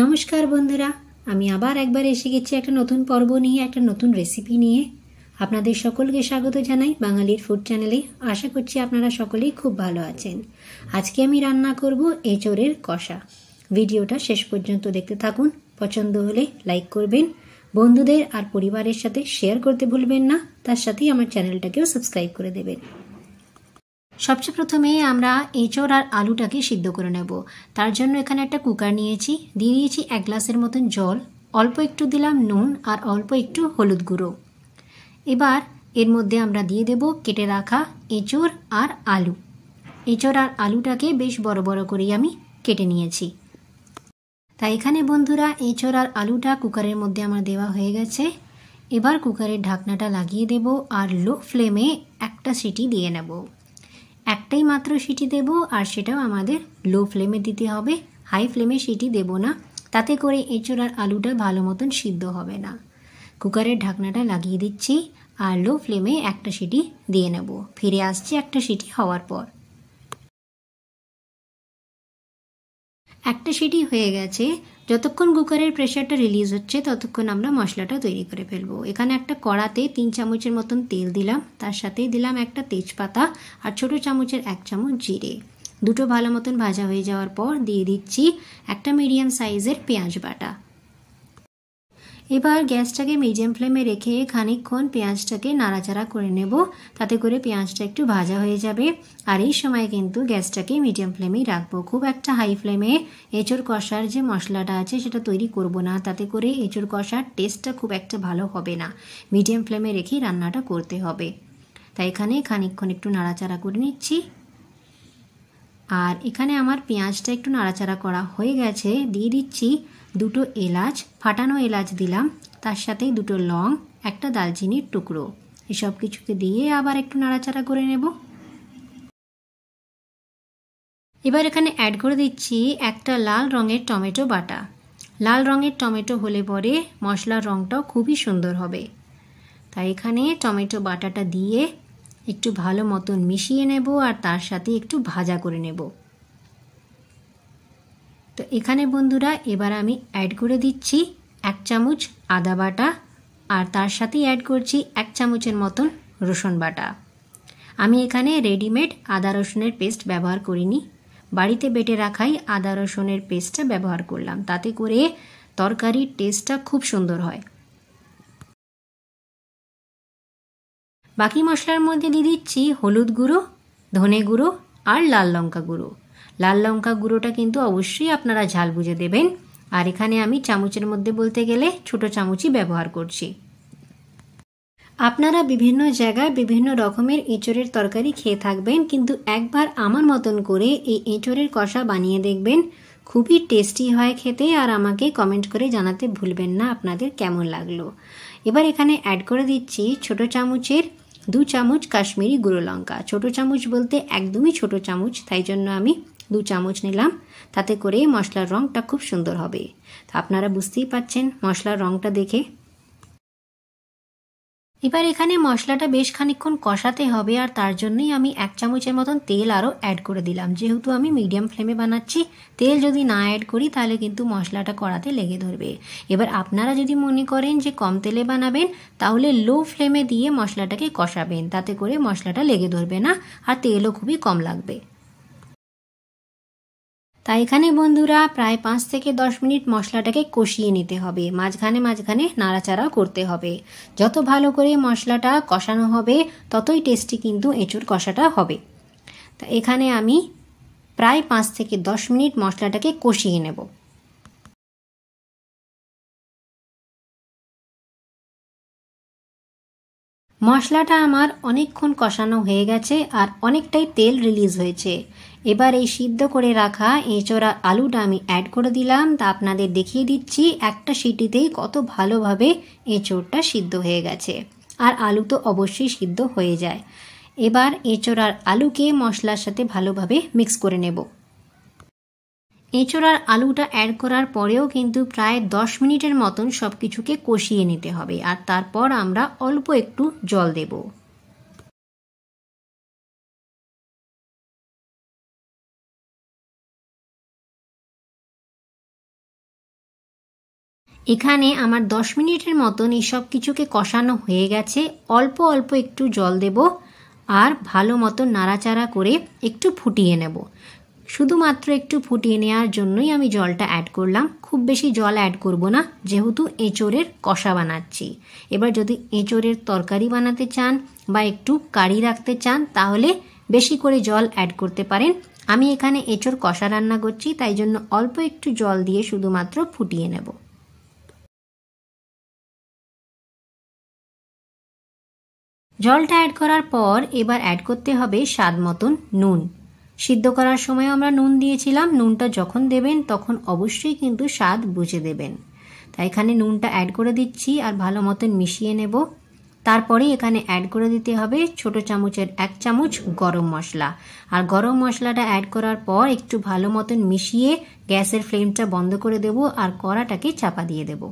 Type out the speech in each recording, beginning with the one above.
নমস্কার বন্ধুরা আমি আবার একবার এসে গেছি একটা নতুন পর্ব নিয়ে একটা নতুন রেসিপি নিয়ে আপনাদের সকলকে স্বাগত জানাই বাঙালির ফুড চ্যানেলে আশা করছি আপনারা সকলেই খুব ভালো আছেন আজকে আমি রান্না করব এঁচোড়ের কষা ভিডিওটা শেষ পর্যন্ত দেখতে থাকুন পছন্দ হলে লাইক করবেন বন্ধুদের আর পরিবারের সাথে শেয়ার করতে ভুলবেন না তার সাথেই আমার চ্যানেলটাকেও সাবস্ক্রাইব করে দেবেন সবচেয়ে প্রথমে আমরা এঁচড় আর আলুটাকে সিদ্ধ করে নেব তার জন্য এখানে একটা কুকার নিয়েছি দিয়ে দিয়েছি এক গ্লাসের মতন জল অল্প একটু দিলাম নুন আর অল্প একটু হলুদ গুঁড়ো এবার এর মধ্যে আমরা দিয়ে দেব কেটে রাখা এঁচড় আর আলু এঁচড় আর আলুটাকে বেশ বড় বড় করেই আমি কেটে নিয়েছি তাই এখানে বন্ধুরা এঁচড় আর আলুটা কুকারের মধ্যে আমার দেওয়া হয়ে গেছে এবার কুকারের ঢাকনাটা লাগিয়ে দেব আর লো ফ্লেমে একটা সিটি দিয়ে নেব একটাই মাত্র সিটি দেব আর সেটাও আমাদের লো ফ্লেমে দিতে হবে হাই ফ্লেমে সিটি দেব না তাতে করে এঁচোড়ার আর আলুটা ভালো মতন সিদ্ধ হবে না কুকারের ঢাকনাটা লাগিয়ে দিচ্ছি আর লো ফ্লেমে একটা সিটি দিয়ে নেব ফিরে আসছি একটা সিটি হওয়ার পর একটা সিটি হয়ে গেছে যতক্ষণ কুকারের প্রেশারটা রিলিজ হচ্ছে ততক্ষণ আমরা মশলাটা তৈরি করে ফেলবো এখানে একটা কড়াতে তিন চামচের মতন তেল দিলাম তার সাথেই দিলাম একটা তেজপাতা আর ছোট চামচের এক চামচ জিরে দুটো ভালো মতন ভাজা হয়ে যাওয়ার পর দিয়ে দিচ্ছি একটা মিডিয়াম সাইজের পেঁয়াজ বাটা এবার গ্যাসটাকে মিডিয়াম ফ্লেমে রেখে খানিকক্ষণ পেঁয়াজটাকে নাড়াচাড়া করে নেব তাতে করে পেঁয়াজটা একটু ভাজা হয়ে যাবে আর এই সময় কিন্তু গ্যাসটাকে মিডিয়াম ফ্লেমেই রাখবো খুব একটা হাই ফ্লেমে এঁচড় কষার যে মশলাটা আছে সেটা তৈরি করব না তাতে করে এঁচড় কষার টেস্টটা খুব একটা ভালো হবে না মিডিয়াম ফ্লেমে রেখেই রান্নাটা করতে হবে তাই এখানে খানিকক্ষণ একটু নাড়াচাড়া করে নিচ্ছি আর এখানে আমার পেঁয়াজটা একটু নাড়াচাড়া করা হয়ে গেছে দিয়ে দিচ্ছি দুটো এলাচ ফাটানো এলাচ দিলাম তার সাথেই দুটো লং একটা দালচিনির টুকরো এসব কিছুকে দিয়ে আবার একটু নাড়াচাড়া করে নেব এবার এখানে অ্যাড করে দিচ্ছি একটা লাল রঙের টমেটো বাটা লাল রঙের টমেটো হলে পরে মশলার রঙটাও খুবই সুন্দর হবে তাই এখানে টমেটো বাটাটা দিয়ে একটু ভালো মতন মিশিয়ে নেব আর তার সাথে একটু ভাজা করে নেব তো এখানে বন্ধুরা এবার আমি অ্যাড করে দিচ্ছি এক চামচ আদা বাটা আর তার সাথেই অ্যাড করছি এক চামচের মতন রসুন বাটা আমি এখানে রেডিমেড আদা রসুনের পেস্ট ব্যবহার করিনি বাড়িতে বেটে রাখাই আদা রসুনের পেস্টটা ব্যবহার করলাম তাতে করে তরকারির টেস্টটা খুব সুন্দর হয় বাকি মশলার মধ্যে দিয়ে দিচ্ছি হলুদ গুঁড়ো ধনে গুঁড়ো আর লাল লঙ্কা গুঁড়ো লাল লঙ্কা গুঁড়োটা কিন্তু অবশ্যই আপনারা ঝাল বুঝে দেবেন আর এখানে আমি চামচের মধ্যে বলতে গেলে ছোট চামচই ব্যবহার করছি আপনারা বিভিন্ন জায়গায় বিভিন্ন রকমের এঁচড়ের তরকারি খেয়ে থাকবেন কিন্তু একবার আমার মতন করে এই এঁচড়ের কষা বানিয়ে দেখবেন খুবই টেস্টি হয় খেতে আর আমাকে কমেন্ট করে জানাতে ভুলবেন না আপনাদের কেমন লাগলো এবার এখানে অ্যাড করে দিচ্ছি ছোট চামচের দু চামচ কাশ্মীরি গুঁড়ো লঙ্কা ছোটো চামচ বলতে একদমই ছোট চামচ তাই জন্য আমি দু চামচ নিলাম তাতে করে মশলার রঙটা খুব সুন্দর হবে তো আপনারা বুঝতেই পাচ্ছেন মশলার রঙটা দেখে এবার এখানে মশলাটা বেশ খানিক্ষণ কষাতে হবে আর তার জন্যই আমি এক চামচের মতন তেল আরও অ্যাড করে দিলাম যেহেতু আমি মিডিয়াম ফ্লেমে বানাচ্ছি তেল যদি না অ্যাড করি তাহলে কিন্তু মশলাটা কড়াতে লেগে ধরবে এবার আপনারা যদি মনে করেন যে কম তেলে বানাবেন তাহলে লো ফ্লেমে দিয়ে মশলাটাকে কষাবেন তাতে করে মশলাটা লেগে ধরবে না আর তেলও খুবই কম লাগবে তাই এখানে বন্ধুরা প্রায় পাঁচ থেকে দশ মিনিট মশলাটাকে কষিয়ে নিতে হবে মাঝখানে মাঝখানে নাড়াচাড়া করতে হবে যত ভালো করে মশলাটা কষানো হবে ততই টেস্টি কিন্তু এঁচুর কষাটা হবে তা এখানে আমি প্রায় পাঁচ থেকে দশ মিনিট মশলাটাকে কষিয়ে নেব মশলাটা আমার অনেকক্ষণ কষানো হয়ে গেছে আর অনেকটাই তেল রিলিজ হয়েছে এবার এই সিদ্ধ করে রাখা এঁচোড়া আলুটা আমি অ্যাড করে দিলাম তা আপনাদের দেখিয়ে দিচ্ছি একটা সিটিতেই কত ভালোভাবে এঁচোড়টা সিদ্ধ হয়ে গেছে আর আলু তো অবশ্যই সিদ্ধ হয়ে যায় এবার এঁচোড়ার আলুকে মশলার সাথে ভালোভাবে মিক্স করে নেব এঁচোড়ার আলুটা অ্যাড করার পরেও কিন্তু প্রায় দশ মিনিটের মতন সব কিছুকে কষিয়ে নিতে হবে আর তারপর আমরা অল্প একটু জল দেবো এখানে আমার 10 মিনিটের মতন এই সব কিছুকে কষানো হয়ে গেছে অল্প অল্প একটু জল দেব আর ভালো মতো নাড়াচাড়া করে একটু ফুটিয়ে নেব শুধুমাত্র একটু ফুটিয়ে নেওয়ার জন্যই আমি জলটা অ্যাড করলাম খুব বেশি জল অ্যাড করব না যেহেতু এঁচোড়ের কষা বানাচ্ছি এবার যদি এঁচোড়ের তরকারি বানাতে চান বা একটু কারি রাখতে চান তাহলে বেশি করে জল অ্যাড করতে পারেন আমি এখানে এঁচোড় কষা রান্না করছি তাই জন্য অল্প একটু জল দিয়ে শুধুমাত্র ফুটিয়ে নেবো জলটা অ্যাড করার পর এবার অ্যাড করতে হবে স্বাদ মতন নুন সিদ্ধ করার সময় আমরা নুন দিয়েছিলাম নুনটা যখন দেবেন তখন অবশ্যই কিন্তু স্বাদ বুঝে দেবেন তাই এখানে নুনটা অ্যাড করে দিচ্ছি আর ভালো মতন মিশিয়ে নেব তারপরে এখানে অ্যাড করে দিতে হবে ছোট চামচের এক চামচ গরম মশলা আর গরম মশলাটা অ্যাড করার পর একটু ভালো মতন মিশিয়ে গ্যাসের ফ্লেমটা বন্ধ করে দেব আর কড়াটাকে চাপা দিয়ে দেবো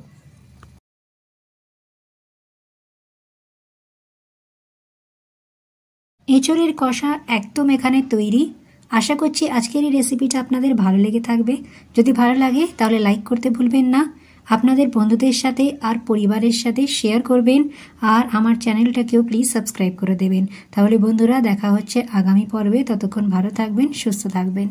এঁচড়ের কষা একদম এখানে তৈরি আশা করছি আজকের এই রেসিপিটা আপনাদের ভালো লেগে থাকবে যদি ভালো লাগে তাহলে লাইক করতে ভুলবেন না আপনাদের বন্ধুদের সাথে আর পরিবারের সাথে শেয়ার করবেন আর আমার চ্যানেলটাকেও প্লিজ সাবস্ক্রাইব করে দেবেন তাহলে বন্ধুরা দেখা হচ্ছে আগামী পর্বে ততক্ষণ ভালো থাকবেন সুস্থ থাকবেন